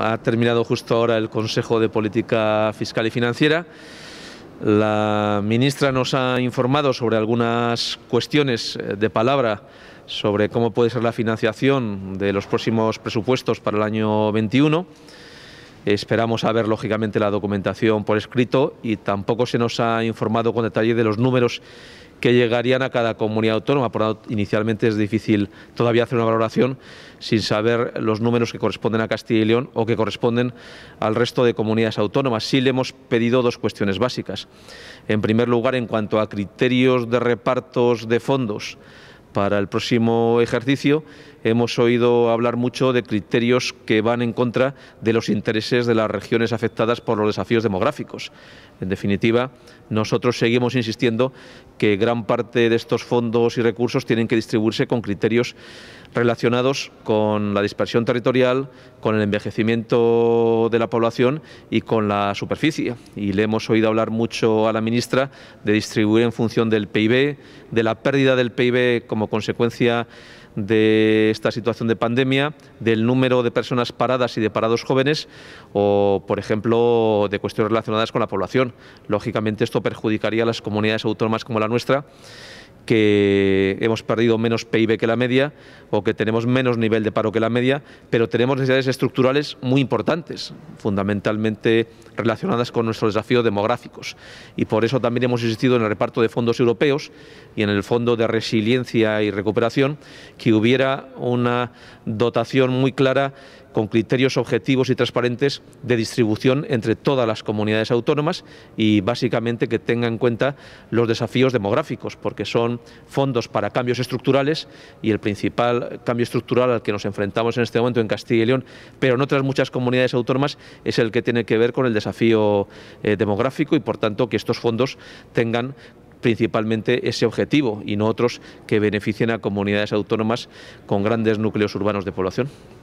Ha terminado justo ahora el Consejo de Política Fiscal y Financiera. La ministra nos ha informado sobre algunas cuestiones eh, de palabra sobre cómo puede ser la financiación de los próximos presupuestos para el año 21. Esperamos a ver, lógicamente, la documentación por escrito y tampoco se nos ha informado con detalle de los números que llegarían a cada comunidad autónoma. Por lo tanto, inicialmente es difícil todavía hacer una valoración sin saber los números que corresponden a Castilla y León o que corresponden al resto de comunidades autónomas. Sí le hemos pedido dos cuestiones básicas. En primer lugar, en cuanto a criterios de repartos de fondos para el próximo ejercicio, hemos oído hablar mucho de criterios que van en contra de los intereses de las regiones afectadas por los desafíos demográficos. En definitiva, nosotros seguimos insistiendo que gran parte de estos fondos y recursos tienen que distribuirse con criterios relacionados con la dispersión territorial, con el envejecimiento de la población y con la superficie. Y le hemos oído hablar mucho a la ministra de distribuir en función del PIB, de la pérdida del PIB como consecuencia de esta situación de pandemia, del número de personas paradas y de parados jóvenes o, por ejemplo, de cuestiones relacionadas con la población. Lógicamente esto perjudicaría a las comunidades autónomas como la nuestra que hemos perdido menos PIB que la media o que tenemos menos nivel de paro que la media, pero tenemos necesidades estructurales muy importantes, fundamentalmente relacionadas con nuestros desafíos demográficos. Y por eso también hemos insistido en el reparto de fondos europeos y en el Fondo de Resiliencia y Recuperación, que hubiera una dotación muy clara con criterios objetivos y transparentes de distribución entre todas las comunidades autónomas y básicamente que tenga en cuenta los desafíos demográficos, porque son fondos para cambios estructurales y el principal cambio estructural al que nos enfrentamos en este momento en Castilla y León, pero en otras muchas comunidades autónomas, es el que tiene que ver con el desafío eh, demográfico y por tanto que estos fondos tengan principalmente ese objetivo y no otros que beneficien a comunidades autónomas con grandes núcleos urbanos de población.